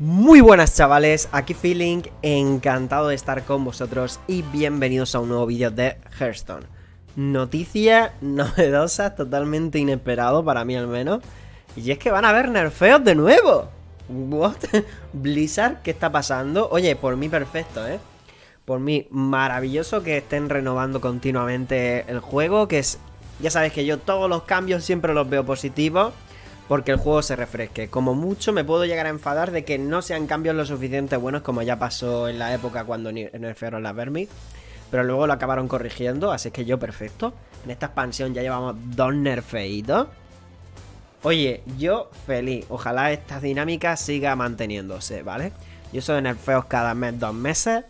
Muy buenas chavales, aquí Feeling, encantado de estar con vosotros y bienvenidos a un nuevo vídeo de Hearthstone. Noticia novedosa, totalmente inesperado para mí al menos, y es que van a haber nerfeos de nuevo. What? Blizzard, ¿qué está pasando? Oye, por mí perfecto, ¿eh? Por mí maravilloso que estén renovando continuamente el juego, que es... Ya sabéis que yo todos los cambios siempre los veo positivos porque el juego se refresque. Como mucho me puedo llegar a enfadar de que no sean cambios lo suficiente buenos como ya pasó en la época cuando nerfearon la Vermi. Pero luego lo acabaron corrigiendo, así que yo perfecto. En esta expansión ya llevamos dos nerfeitos. Oye, yo feliz. Ojalá esta dinámica siga manteniéndose, ¿vale? Yo soy nerfeos cada mes, dos meses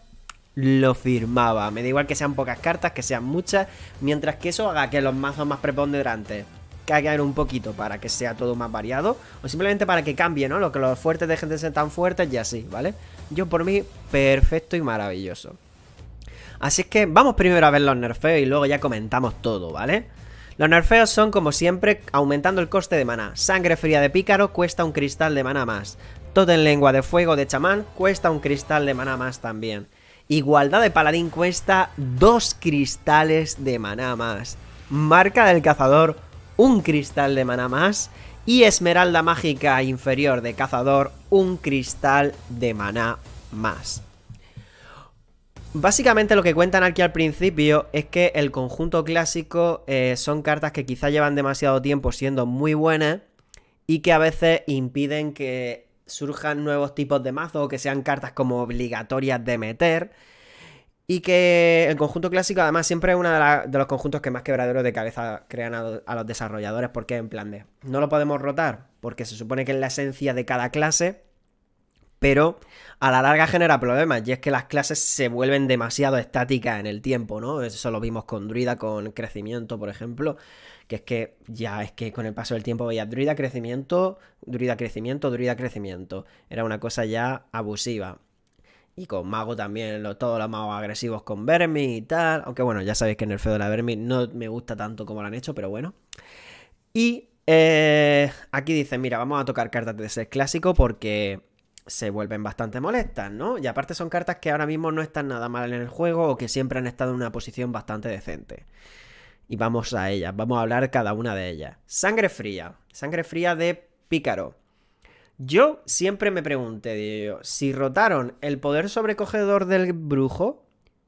lo firmaba. Me da igual que sean pocas cartas, que sean muchas, mientras que eso haga que los mazos más preponderantes caer un poquito para que sea todo más variado. O simplemente para que cambie, ¿no? Lo que los fuertes de gente sean tan fuertes y así, ¿vale? Yo por mí, perfecto y maravilloso. Así es que vamos primero a ver los nerfeos y luego ya comentamos todo, ¿vale? Los nerfeos son, como siempre, aumentando el coste de maná. Sangre fría de pícaro cuesta un cristal de mana más. Todo en lengua de fuego de chamán cuesta un cristal de maná más también. Igualdad de paladín cuesta dos cristales de maná más. Marca del cazador un cristal de mana más. Y Esmeralda Mágica Inferior de Cazador, un cristal de maná más. Básicamente lo que cuentan aquí al principio es que el conjunto clásico eh, son cartas que quizá llevan demasiado tiempo siendo muy buenas y que a veces impiden que surjan nuevos tipos de mazo o que sean cartas como obligatorias de meter. Y que el conjunto clásico, además, siempre es uno de, los conjuntos que más quebraderos de cabeza crean a, los desarrolladores, porque en plan de. No lo podemos rotar, porque se supone que es la esencia de cada clase, pero a la larga genera problemas, y es que las clases se vuelven demasiado estáticas en el tiempo, ¿no? Eso lo vimos con Druida, con Crecimiento, por ejemplo, que es que ya es que con el paso del tiempo veía Druida, Crecimiento, Druida, Crecimiento, Druida, Crecimiento. Era una cosa ya abusiva. Y con mago también, lo, todos los magos agresivos con Vermi y tal. Aunque bueno, ya sabéis que en el feo de la Vermi no me gusta tanto como lo han hecho, pero bueno. Y eh, aquí dicen, mira, vamos a tocar cartas de ser clásico porque se vuelven bastante molestas, ¿no? Y aparte son cartas que ahora mismo no están nada mal en el juego o que siempre han estado en una posición bastante decente. Y vamos a ellas, vamos a hablar cada una de ellas. Sangre fría, sangre fría de pícaro. Yo siempre me pregunté, si rotaron el poder sobrecogedor del brujo,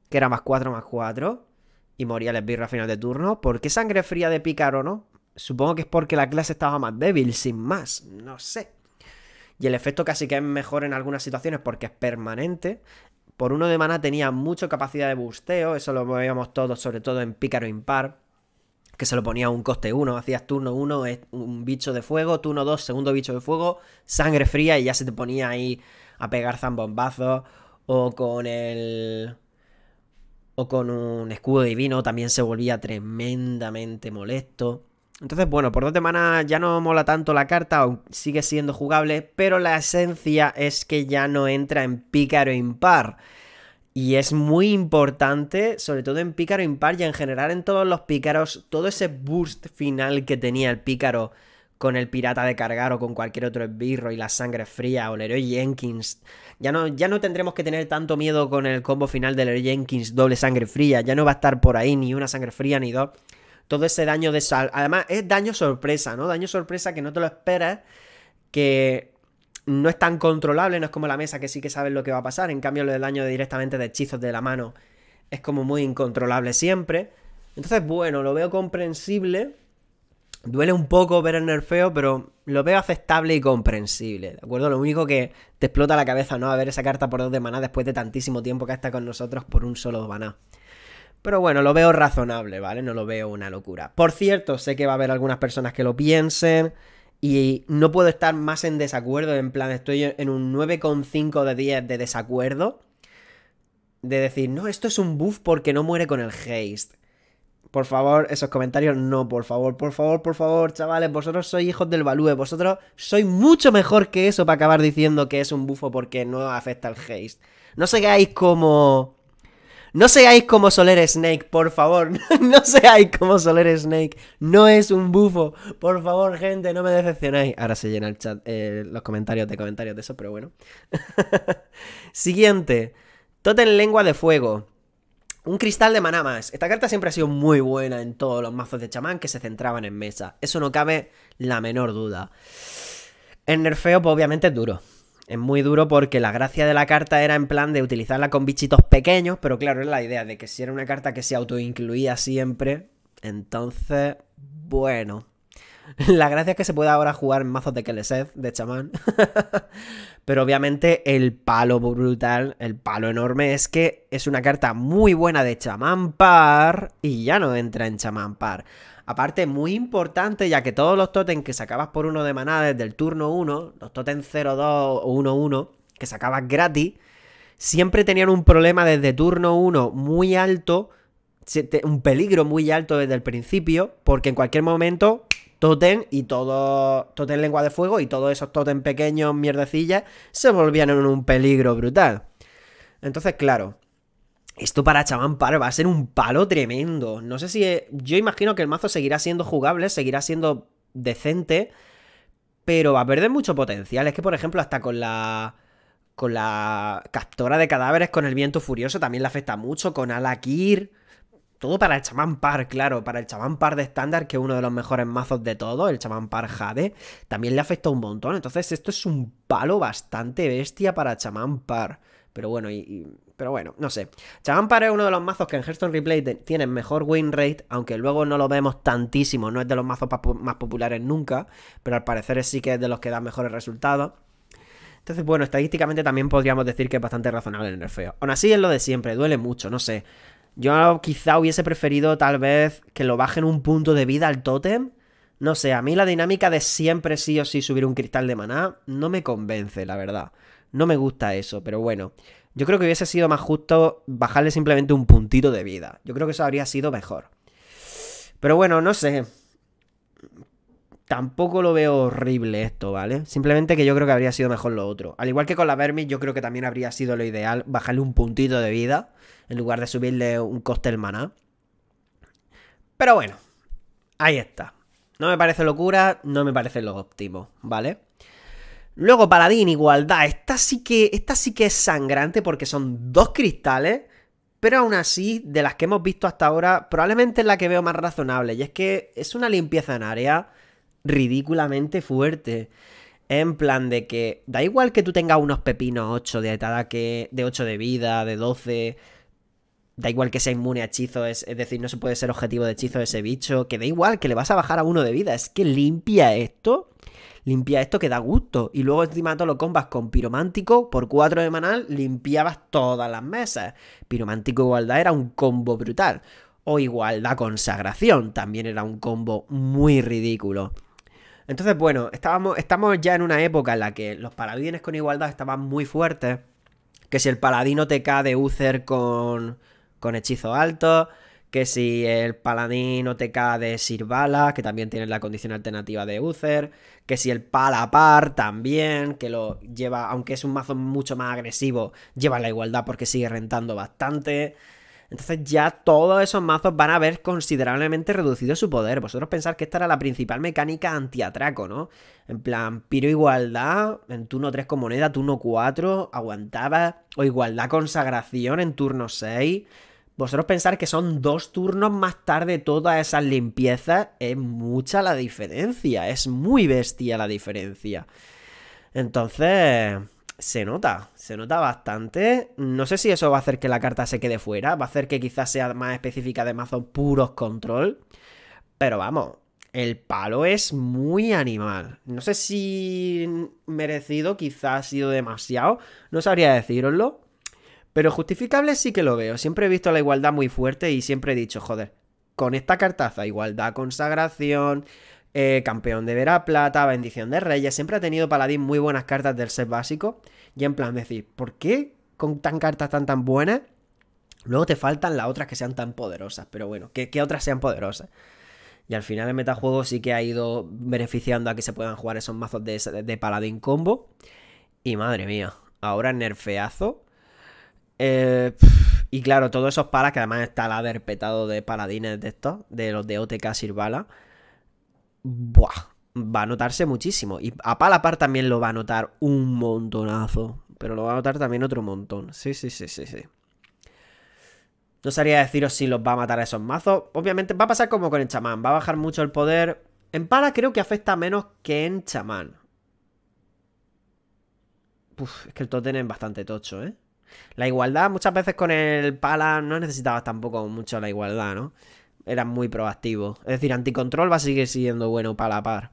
que era más 4 más 4, y moría el esbirro a final de turno, ¿por qué sangre fría de pícaro no? Supongo que es porque la clase estaba más débil, sin más, no sé. Y el efecto casi que es mejor en algunas situaciones porque es permanente. Por uno de mana tenía mucha capacidad de busteo, eso lo veíamos todos, sobre todo en pícaro impar que se lo ponía a un coste 1, hacías turno 1, un bicho de fuego, turno 2, segundo bicho de fuego, sangre fría y ya se te ponía ahí a pegar zambombazos o con el... o con un escudo divino también se volvía tremendamente molesto. Entonces, bueno, por dos mana ya no mola tanto la carta, sigue siendo jugable, pero la esencia es que ya no entra en pícaro impar. Y es muy importante, sobre todo en pícaro impar y en general en todos los pícaros, todo ese boost final que tenía el pícaro con el pirata de cargar o con cualquier otro esbirro y la sangre fría o el héroe Jenkins. Ya no, ya no tendremos que tener tanto miedo con el combo final del héroe Jenkins, doble sangre fría. Ya no va a estar por ahí ni una sangre fría ni dos. Todo ese daño de sal. Además, es daño sorpresa, ¿no? Daño sorpresa que no te lo esperas. Que no es tan controlable, no es como la mesa que sí que sabes lo que va a pasar. En cambio, lo del daño directamente de hechizos de la mano es como muy incontrolable siempre. Entonces, bueno, lo veo comprensible. Duele un poco ver el nerfeo, pero lo veo aceptable y comprensible, ¿de acuerdo? Lo único que te explota la cabeza, ¿no? A ver esa carta por dos de maná después de tantísimo tiempo que está con nosotros por un solo maná. Pero bueno, lo veo razonable, ¿vale? No lo veo una locura. Por cierto, sé que va a haber algunas personas que lo piensen y no puedo estar más en desacuerdo, en plan, estoy en un 9,5 de 10 de desacuerdo. De decir, no, esto es un buff porque no muere con el haste. Por favor, esos comentarios no, por favor, por favor, por favor, chavales, vosotros sois hijos del balúe, vosotros sois mucho mejor que eso para acabar diciendo que es un bufo porque no afecta al haste. No se como no seáis como Soler Snake, por favor. no seáis como Soler Snake. No es un bufo. Por favor, gente, no me decepcionáis. Ahora se llena el chat, eh, los comentarios de comentarios de eso, pero bueno. Siguiente. Totem Lengua de Fuego. Un cristal de manamas. más. Esta carta siempre ha sido muy buena en todos los mazos de chamán que se centraban en mesa. Eso no cabe la menor duda. El nerfeo, pues obviamente es duro es muy duro porque la gracia de la carta era en plan de utilizarla con bichitos pequeños, pero claro, es la idea de que si era una carta que se autoincluía siempre, entonces, bueno. La gracia es que se puede ahora jugar en mazos de Keleseth, de chamán. pero obviamente el palo brutal, el palo enorme, es que es una carta muy buena de chamán par y ya no entra en chamán par. Aparte, muy importante, ya que todos los totems que sacabas por uno de maná desde el turno 1, los totems 0-2 o 1-1, que sacabas gratis, siempre tenían un problema desde turno 1 muy alto, un peligro muy alto desde el principio, porque en cualquier momento Totem y todo. Totem lengua de fuego y todos esos totem pequeños mierdecillas se volvían en un peligro brutal. Entonces, claro, esto para Par va a ser un palo tremendo. No sé si. Eh, yo imagino que el mazo seguirá siendo jugable, seguirá siendo decente. Pero va a perder mucho potencial. Es que, por ejemplo, hasta con la. Con la captura de cadáveres con el viento furioso también le afecta mucho. Con Alakir. Todo para el chamán par, claro. Para el chamán par de estándar, que es uno de los mejores mazos de todo, el chamán par Jade, también le afecta un montón. Entonces, esto es un palo bastante bestia para chamán par. Pero bueno, y pero bueno, no sé. Chagampar es uno de los mazos que en Hearthstone Replay tiene mejor win rate, aunque luego no lo vemos tantísimo. No es de los mazos más populares nunca, pero al parecer sí que es de los que da mejores resultados. Entonces, bueno, estadísticamente también podríamos decir que es bastante razonable en el nerfeo. Aún así es lo de siempre, duele mucho, no sé. Yo quizá hubiese preferido tal vez que lo bajen un punto de vida al tótem. No sé, a mí la dinámica de siempre sí o sí subir un cristal de maná no me convence, la verdad. No me gusta eso, pero bueno. Yo creo que hubiese sido más justo bajarle simplemente un puntito de vida. Yo creo que eso habría sido mejor. Pero bueno, no sé. Tampoco lo veo horrible esto, ¿vale? Simplemente que yo creo que habría sido mejor lo otro. Al igual que con la Vermi, yo creo que también habría sido lo ideal bajarle un puntito de vida en lugar de subirle un coste al maná. Pero bueno, ahí está. No me parece locura, no me parece lo óptimo, ¿vale? Luego paladín, igualdad. Esta sí, que, esta sí que es sangrante porque son dos cristales, pero aún así, de las que hemos visto hasta ahora, probablemente es la que veo más razonable. Y es que es una limpieza en área ridículamente fuerte. En plan de que da igual que tú tengas unos pepinos 8 de que de 8 de vida, de 12. Da igual que sea inmune a hechizo, es, decir, no se puede ser objetivo de hechizo ese bicho. Que da igual que le vas a bajar a uno de vida. Es que limpia esto limpia esto que da gusto. Y luego encima todo lo combas con piromántico por 4 de manal, limpiabas todas las mesas. Piromántico igualdad era un combo brutal. O igualdad consagración también era un combo muy ridículo. Entonces, bueno, estábamos, estamos ya en una época en la que los paladines con igualdad estaban muy fuertes. Que si el paladino te cae de Uther con, con hechizo alto, que si el paladín cae de Sirvala, que también tiene la condición alternativa de Uther, que si el Palapar también, que lo lleva, aunque es un mazo mucho más agresivo, lleva la igualdad porque sigue rentando bastante. Entonces ya todos esos mazos van a ver considerablemente reducido su poder. Vosotros pensar que esta era la principal mecánica antiatraco, ¿no? En plan, piro igualdad en turno 3 con moneda, turno 4, aguantaba, o igualdad consagración en turno 6. Vosotros pensar que son dos turnos más tarde todas esas limpiezas, es mucha la diferencia, es muy bestia la diferencia. Entonces, se nota, se nota bastante. No sé si eso va a hacer que la carta se quede fuera, va a hacer que quizás sea más específica de mazo puros control. Pero vamos, el palo es muy animal. No sé si merecido, quizás ha sido demasiado, no sabría decíroslo. Pero justificable sí que lo veo. Siempre he visto la igualdad muy fuerte y siempre he dicho, joder, con esta cartaza, igualdad, consagración, eh, campeón de Vera Plata, bendición de reyes, siempre ha tenido Paladín muy buenas cartas del set básico. Y en plan decir, ¿por qué con tan cartas tan tan buenas? Luego te faltan las otras que sean tan poderosas, pero bueno, que, otras sean poderosas. Y al final el metajuego sí que ha ido beneficiando a que se puedan jugar esos mazos de, de paladín combo. Y madre mía, ahora nerfeazo eh, y claro, todos esos palas, que además está el haber petado de paladines de estos, de los de OTK Sirvala. Buah, va a notarse muchísimo. Y a Par también lo va a notar un montonazo. Pero lo va a notar también otro montón. Sí, sí, sí, sí, sí. No sabría deciros si los va a matar a esos mazos. Obviamente va a pasar como con el chamán. Va a bajar mucho el poder. En pala creo que afecta menos que en chamán. es que el totem es bastante tocho, ¿eh? La igualdad, muchas veces con el pala no necesitabas tampoco mucho la igualdad, ¿no? era muy proactivo Es decir, anticontrol va a seguir siendo bueno para la par.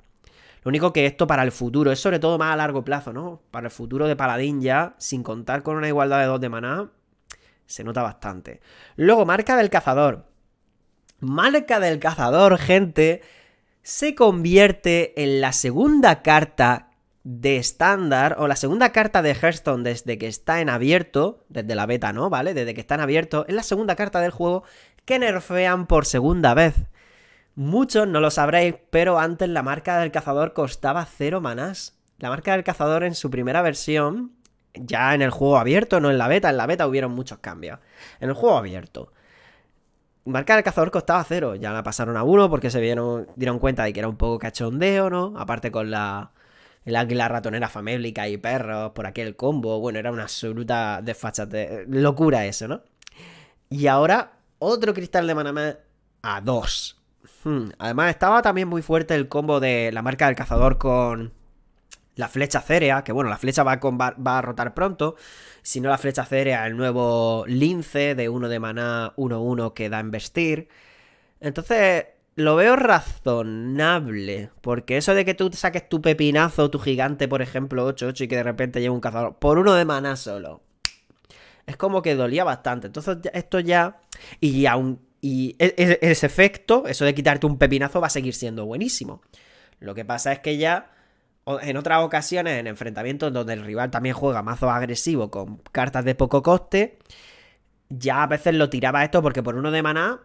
Lo único que esto para el futuro es sobre todo más a largo plazo, ¿no? Para el futuro de Paladín ya, sin contar con una igualdad de dos de maná, se nota bastante. Luego, marca del cazador. Marca del cazador, gente, se convierte en la segunda carta de estándar o la segunda carta de Hearthstone desde que está en abierto, desde la beta, ¿no? ¿Vale? Desde que está en abierto, es la segunda carta del juego que nerfean por segunda vez. Muchos no lo sabréis, pero antes la marca del cazador costaba cero manás. La marca del cazador en su primera versión, ya en el juego abierto, no en la beta, en la beta hubieron muchos cambios. En el juego abierto. Marca del cazador costaba cero, ya la pasaron a uno porque se dieron cuenta de que era un poco cachondeo, ¿no? Aparte con la el águila ratonera famélica y perros por aquel combo. Bueno, era una absoluta desfachate. Locura eso, ¿no? Y ahora otro cristal de maná a dos. Hmm, además, estaba también muy fuerte el combo de la marca del cazador con la flecha cerea, que bueno, la flecha va, a rotar pronto. Si no, la flecha cerea, el nuevo lince de uno de maná 1-1 que da a investir. Entonces, lo veo razonable. Porque eso de que tú saques tu pepinazo, tu gigante, por ejemplo, 8-8, y que de repente lleve un cazador por uno de maná solo. Es como que dolía bastante. Entonces, esto ya. Y aún. Y e, e, ese efecto, eso de quitarte un pepinazo, va a seguir siendo buenísimo. Lo que pasa es que ya. En otras ocasiones, en enfrentamientos donde el rival también juega mazo agresivo con cartas de poco coste. Ya a veces lo tiraba esto porque por uno de maná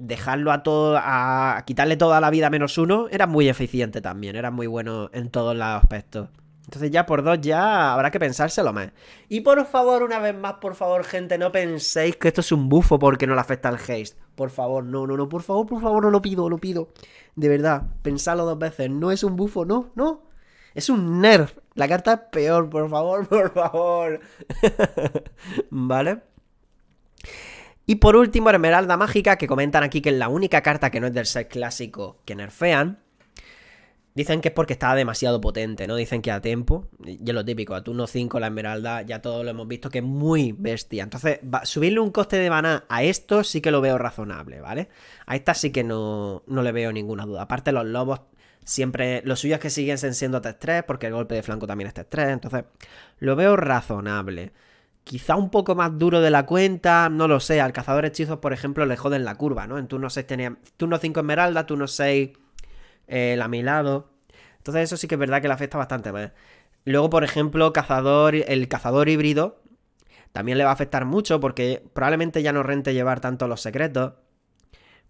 dejarlo a todo, a, quitarle toda la vida menos uno, era muy eficiente también, era muy bueno en todos los aspectos. Entonces ya por dos ya habrá que pensárselo más. Y por favor, una vez más, por favor, gente, no penséis que esto es un bufo porque no le afecta al haste. Por favor, no, no, no, por favor, por favor, no lo pido, lo pido. De verdad, pensadlo dos veces. No es un bufo, no, no. Es un nerf. La carta es peor, por favor, por favor. ¿Vale? Y por último, Esmeralda Mágica, que comentan aquí que es la única carta que no es del set clásico que nerfean. Dicen que es porque está demasiado potente, ¿no? Dicen que a tiempo, y es lo típico, a turno 5 la Esmeralda, ya todos lo hemos visto que es muy bestia. Entonces, subirle un coste de maná a esto sí que lo veo razonable, ¿vale? A esta sí que no, no le veo ninguna duda. Aparte, los lobos siempre, Los suyos que siguen siendo test 3, porque el golpe de flanco también es test 3, entonces lo veo razonable quizá un poco más duro de la cuenta, no lo sé. Al cazador hechizos, por ejemplo, le joden la curva, ¿no? En turno 6 tenía turno 5 esmeralda, turno 6 eh, lamilado. Entonces eso sí que es verdad que le afecta bastante Luego, por ejemplo, cazador, el cazador híbrido también le va a afectar mucho porque probablemente ya no rente llevar tanto los secretos.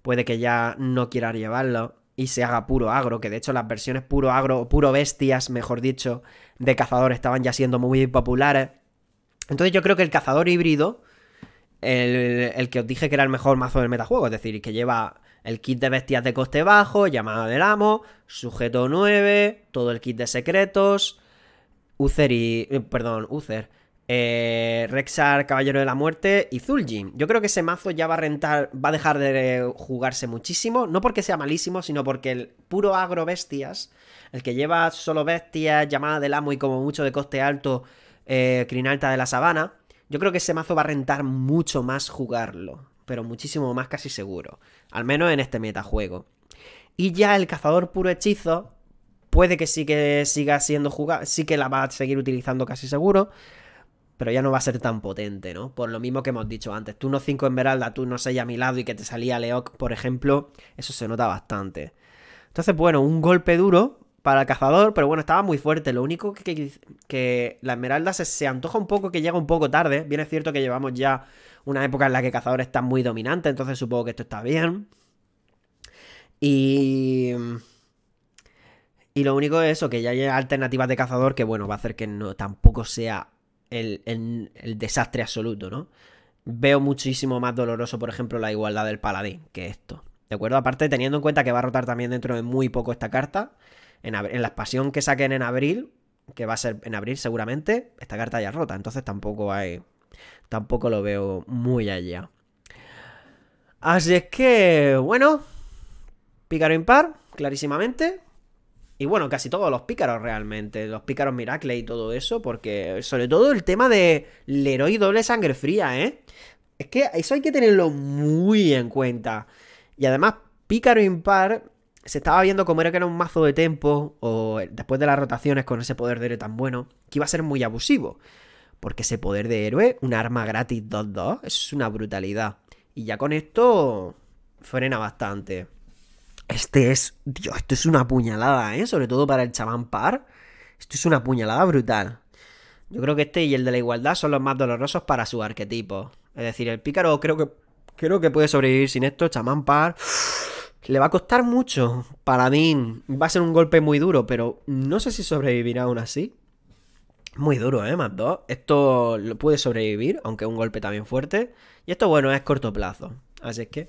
Puede que ya no quiera llevarlo y se haga puro agro, que de hecho las versiones puro agro puro bestias, mejor dicho, de cazador estaban ya siendo muy populares. Entonces yo creo que el cazador híbrido, el, que os dije que era el mejor mazo del metajuego, es decir, que lleva el kit de bestias de coste bajo, llamada del amo, sujeto 9, todo el kit de secretos, Uther y... Eh, perdón, Uther. Eh, Rexar, Caballero de la Muerte y Zul'jin. Yo creo que ese mazo ya va a rentar, va a dejar de jugarse muchísimo, no porque sea malísimo, sino porque el puro agro bestias, el que lleva solo bestias, llamada del amo y como mucho de coste alto, Crinalta eh, de la Sabana. Yo creo que ese mazo va a rentar mucho más jugarlo, pero muchísimo más casi seguro, al menos en este metajuego. Y ya el cazador puro hechizo, puede que sí que siga siendo jugado, sí que la va a seguir utilizando casi seguro, pero ya no va a ser tan potente, ¿no? Por lo mismo que hemos dicho antes, Tú no 5 en tú no 6 a mi lado y que te salía Leoc, por ejemplo, eso se nota bastante. Entonces, bueno, un golpe duro para el cazador, pero bueno, estaba muy fuerte. Lo único que, que, la esmeralda se, antoja un poco, que llega un poco tarde. Bien es cierto que llevamos ya una época en la que cazador está muy dominante, entonces supongo que esto está bien. Y... Y lo único es eso, que ya hay alternativas de cazador que, bueno, va a hacer que no, tampoco sea el, el, el desastre absoluto, ¿no? Veo muchísimo más doloroso, por ejemplo, la igualdad del paladín que esto. ¿De acuerdo? Aparte, teniendo en cuenta que va a rotar también dentro de muy poco esta carta en, la expansión que saquen en abril, que va a ser en abril seguramente, esta carta ya rota, entonces tampoco hay... Tampoco lo veo muy allá. Así es que, bueno, pícaro impar, clarísimamente. Y bueno, casi todos los pícaros realmente, los pícaros Miracle y todo eso, porque sobre todo el tema de Leroy doble sangre fría, ¿eh? Es que eso hay que tenerlo muy en cuenta. Y además, pícaro impar se estaba viendo como era que era un mazo de tempo, o después de las rotaciones con ese poder de héroe tan bueno, que iba a ser muy abusivo. Porque ese poder de héroe, un arma gratis 2-2, es una brutalidad. Y ya con esto frena bastante. Este es, Dios, esto es una puñalada, ¿eh? Sobre todo para el chamán par. Esto es una puñalada brutal. Yo creo que este y el de la igualdad son los más dolorosos para su arquetipo. Es decir, el pícaro creo que, creo que puede sobrevivir sin esto. Chamán par... Le va a costar mucho. Para mí va a ser un golpe muy duro, pero no sé si sobrevivirá aún así. Muy duro, ¿eh? Más dos. Esto lo puede sobrevivir, aunque un golpe también fuerte. Y esto, bueno, es corto plazo. Así es que...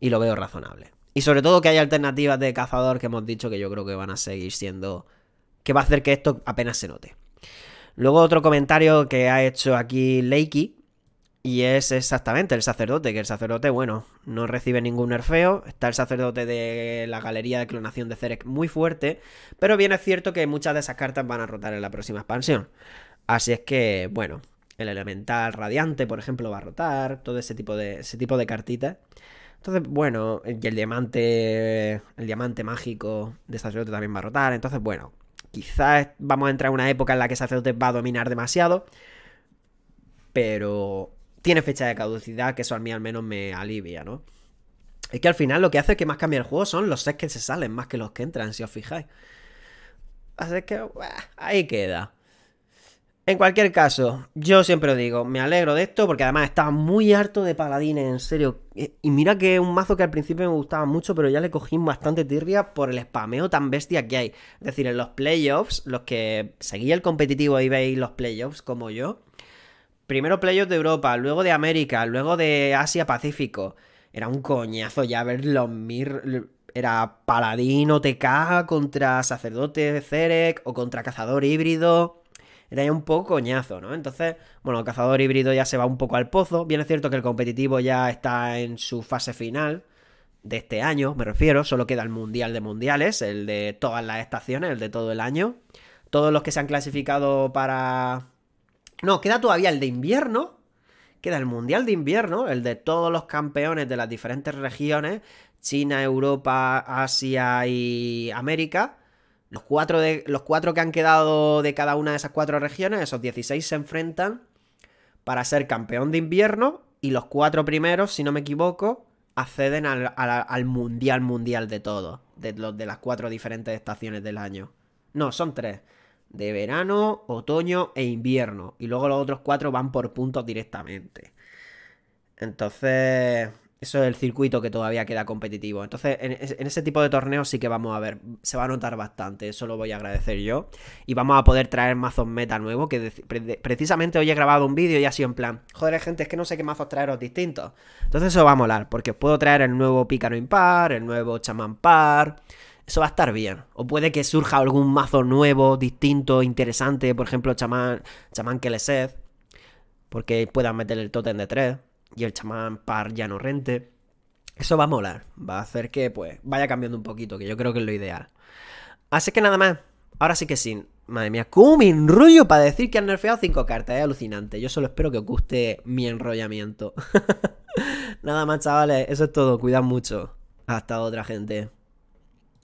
Y lo veo razonable. Y sobre todo que hay alternativas de cazador que hemos dicho que yo creo que van a seguir siendo... Que va a hacer que esto apenas se note. Luego otro comentario que ha hecho aquí Leiki y es exactamente el sacerdote, que el sacerdote, bueno, no recibe ningún nerfeo. Está el sacerdote de la galería de clonación de Zerek muy fuerte. Pero bien es cierto que muchas de esas cartas van a rotar en la próxima expansión. Así es que, bueno, el elemental radiante, por ejemplo, va a rotar. Todo ese tipo de, ese tipo de cartitas. Entonces, bueno, y el diamante. El diamante mágico de sacerdote también va a rotar. Entonces, bueno, quizás vamos a entrar en una época en la que sacerdote va a dominar demasiado. Pero tiene fecha de caducidad, que eso a mí al menos me alivia, ¿no? Es que al final lo que hace que más cambia el juego son los sets que se salen más que los que entran, si os fijáis. Así que, ahí queda. En cualquier caso, yo siempre lo digo, me alegro de esto porque además estaba muy harto de paladines, en serio. Eh, y mira que es un mazo que al principio me gustaba mucho, pero ya le cogí bastante tirria por el spameo tan bestia que hay. Es decir, en los playoffs, los que seguí el competitivo y veis los playoffs como yo, primero playoffs de Europa, luego de América, luego de Asia-Pacífico. Era un coñazo ya ver los mir... Era Paladino TK contra Sacerdote Zerek o contra Cazador Híbrido. Era ya un poco coñazo, ¿no? Entonces, bueno, Cazador Híbrido ya se va un poco al pozo. Bien es cierto que el competitivo ya está en su fase final de este año, me refiero. Solo queda el Mundial de Mundiales, el de todas las estaciones, el de todo el año. Todos los que se han clasificado para no, queda todavía el de invierno. Queda el Mundial de Invierno, el de todos los campeones de las diferentes regiones, China, Europa, Asia y América. Los cuatro, de, los cuatro que han quedado de cada una de esas cuatro regiones, esos 16 se enfrentan para ser campeón de invierno y los cuatro primeros, si no me equivoco, acceden al, mundial mundial de todos, de, de las cuatro diferentes estaciones del año. No, son tres de verano, otoño e invierno. Y luego los otros cuatro van por puntos directamente. Entonces, eso es el circuito que todavía queda competitivo. Entonces, en, ese tipo de torneos sí que vamos a ver, se va a notar bastante, eso lo voy a agradecer yo. Y vamos a poder traer mazos meta nuevos que precisamente hoy he grabado un vídeo y ha sido en plan, joder gente, es que no sé qué mazos traeros distintos. Entonces eso va a molar, porque os puedo traer el nuevo Pícaro Impar, el nuevo Chamán Par eso va a estar bien. O puede que surja algún mazo nuevo, distinto, interesante, por ejemplo, chamán, chamán sed. porque puedan meter el Totem de 3 y el chamán par ya no rente. Eso va a molar, va a hacer que pues vaya cambiando un poquito, que yo creo que es lo ideal. Así que nada más, ahora sí que sí. Madre mía, cómo me enrollo para decir que han nerfeado 5 cartas, es alucinante. Yo solo espero que os guste mi enrollamiento. nada más, chavales, eso es todo, cuidad mucho. Hasta otra gente.